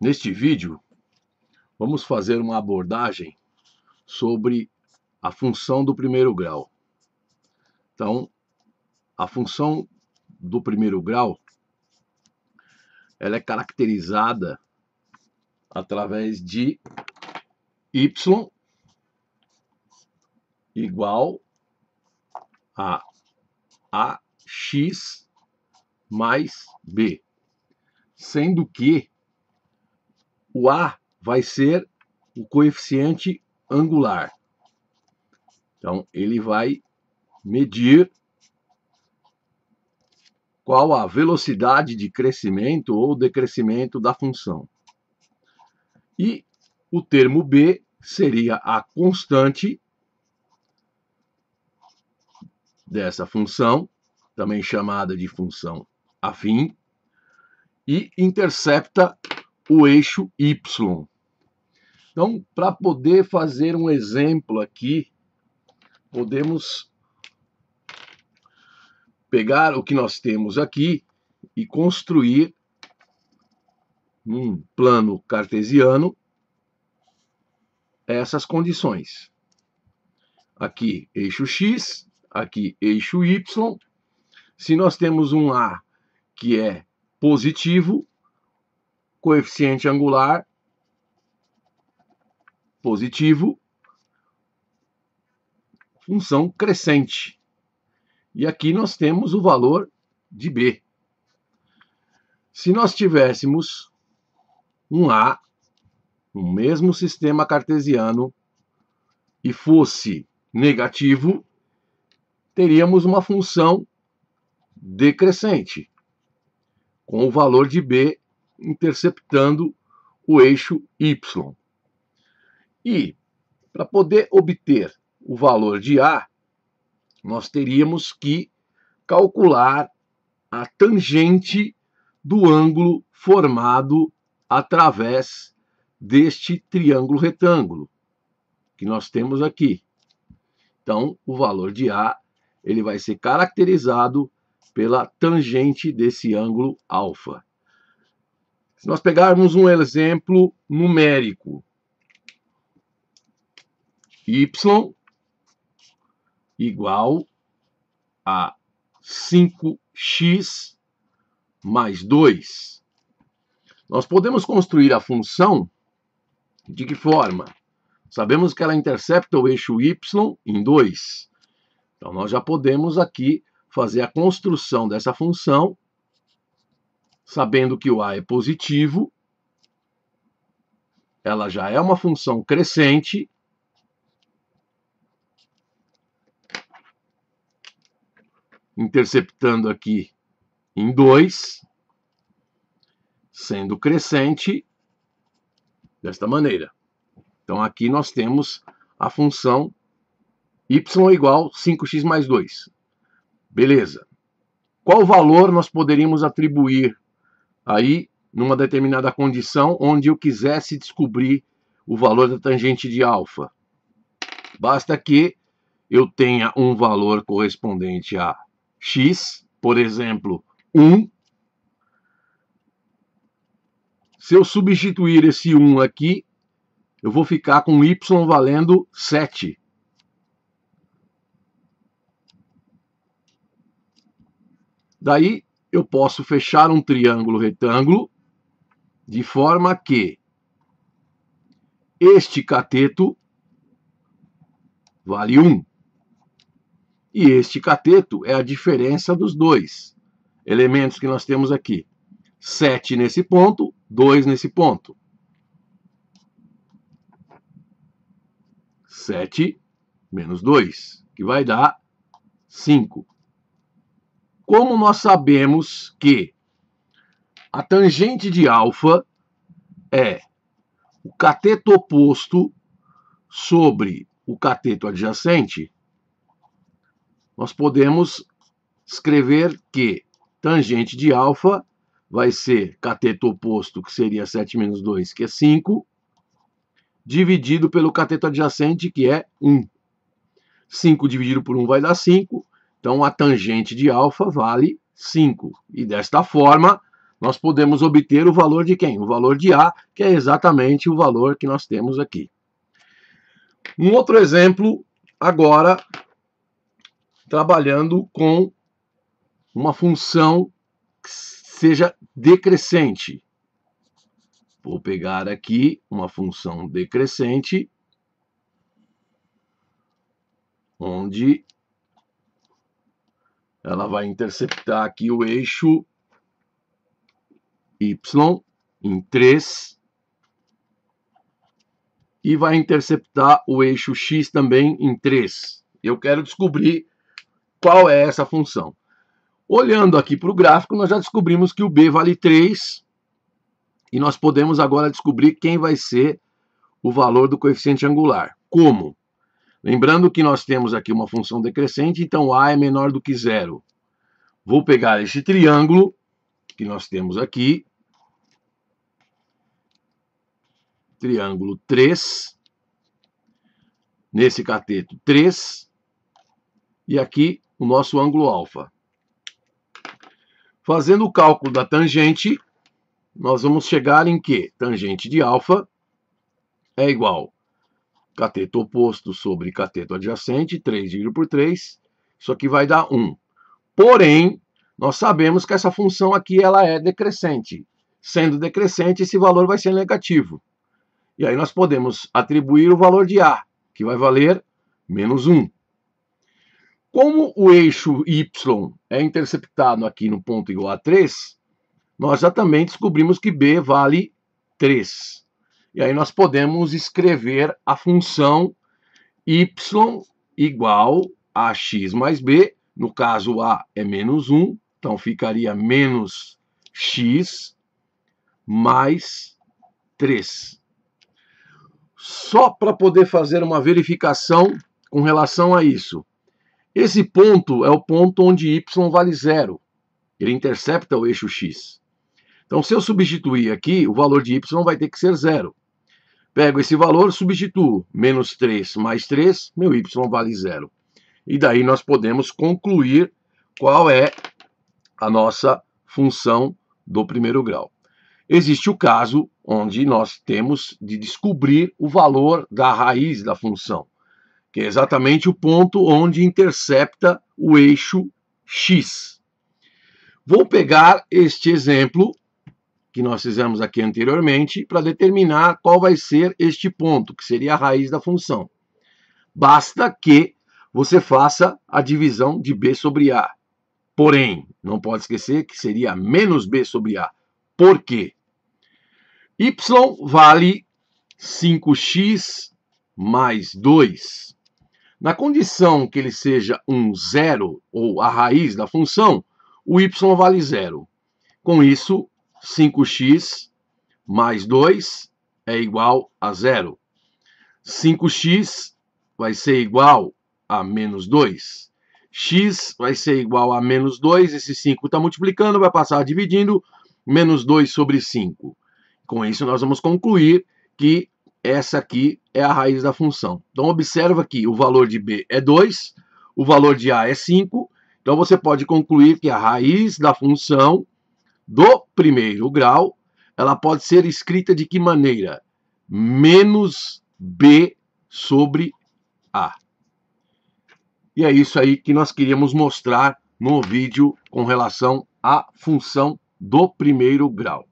Neste vídeo, vamos fazer uma abordagem sobre a função do primeiro grau. Então, a função do primeiro grau ela é caracterizada através de y igual a ax mais b, sendo que o A vai ser o coeficiente angular. Então, ele vai medir qual a velocidade de crescimento ou decrescimento da função. E o termo B seria a constante dessa função, também chamada de função afim, e intercepta o eixo Y. Então, para poder fazer um exemplo aqui, podemos pegar o que nós temos aqui e construir num plano cartesiano essas condições. Aqui eixo x, aqui eixo y. Se nós temos um A que é positivo, coeficiente angular positivo, função crescente. E aqui nós temos o valor de B. Se nós tivéssemos um A, o mesmo sistema cartesiano, e fosse negativo, teríamos uma função decrescente, com o valor de B interceptando o eixo Y. E, para poder obter o valor de A, nós teríamos que calcular a tangente do ângulo formado através deste triângulo retângulo que nós temos aqui. Então, o valor de A ele vai ser caracterizado pela tangente desse ângulo alfa. Se nós pegarmos um exemplo numérico, y igual a 5x mais 2. Nós podemos construir a função de que forma? Sabemos que ela intercepta o eixo y em 2. Então, nós já podemos aqui fazer a construção dessa função sabendo que o A é positivo, ela já é uma função crescente. Interceptando aqui em 2, sendo crescente desta maneira. Então aqui nós temos a função y igual 5x mais 2. Beleza. Qual valor nós poderíamos atribuir aí numa determinada condição onde eu quisesse descobrir o valor da tangente de alfa. Basta que eu tenha um valor correspondente a x, por exemplo, 1. Se eu substituir esse 1 aqui, eu vou ficar com y valendo 7. Daí eu posso fechar um triângulo retângulo de forma que este cateto vale 1. E este cateto é a diferença dos dois elementos que nós temos aqui. 7 nesse ponto, 2 nesse ponto. 7 menos 2, que vai dar 5 como nós sabemos que a tangente de alfa é o cateto oposto sobre o cateto adjacente, nós podemos escrever que tangente de alfa vai ser cateto oposto, que seria 7 menos 2, que é 5, dividido pelo cateto adjacente, que é 1. 5 dividido por 1 vai dar 5, então, a tangente de alfa vale 5. E desta forma, nós podemos obter o valor de quem? O valor de A, que é exatamente o valor que nós temos aqui. Um outro exemplo, agora, trabalhando com uma função que seja decrescente. Vou pegar aqui uma função decrescente, onde ela vai interceptar aqui o eixo Y em 3 e vai interceptar o eixo X também em 3. Eu quero descobrir qual é essa função. Olhando aqui para o gráfico, nós já descobrimos que o B vale 3 e nós podemos agora descobrir quem vai ser o valor do coeficiente angular. Como? Lembrando que nós temos aqui uma função decrescente, então A é menor do que zero. Vou pegar este triângulo que nós temos aqui, triângulo 3, nesse cateto 3, e aqui o nosso ângulo alfa. Fazendo o cálculo da tangente, nós vamos chegar em que tangente de alfa é igual cateto oposto sobre cateto adjacente, 3 dividido por 3, isso aqui vai dar 1. Porém, nós sabemos que essa função aqui ela é decrescente. Sendo decrescente, esse valor vai ser negativo. E aí nós podemos atribuir o valor de A, que vai valer menos 1. Como o eixo Y é interceptado aqui no ponto igual a 3, nós já também descobrimos que B vale 3. E aí nós podemos escrever a função y igual a x mais b, no caso a é menos 1, então ficaria menos x mais 3. Só para poder fazer uma verificação com relação a isso. Esse ponto é o ponto onde y vale zero. Ele intercepta o eixo x. Então, se eu substituir aqui, o valor de y vai ter que ser zero. Pego esse valor, substituo. Menos 3 mais 3, meu y vale zero. E daí nós podemos concluir qual é a nossa função do primeiro grau. Existe o caso onde nós temos de descobrir o valor da raiz da função, que é exatamente o ponto onde intercepta o eixo x. Vou pegar este exemplo que nós fizemos aqui anteriormente para determinar qual vai ser este ponto, que seria a raiz da função. Basta que você faça a divisão de b sobre a. Porém, não pode esquecer que seria menos b sobre a. Por quê? y vale 5x mais 2. Na condição que ele seja um zero, ou a raiz da função, o y vale zero. Com isso, 5x mais 2 é igual a zero. 5x vai ser igual a menos 2. x vai ser igual a menos 2, esse 5 está multiplicando, vai passar dividindo, menos 2 sobre 5. Com isso, nós vamos concluir que essa aqui é a raiz da função. Então, observa que o valor de b é 2, o valor de a é 5. Então, você pode concluir que a raiz da função do primeiro grau, ela pode ser escrita de que maneira? Menos B sobre A. E é isso aí que nós queríamos mostrar no vídeo com relação à função do primeiro grau.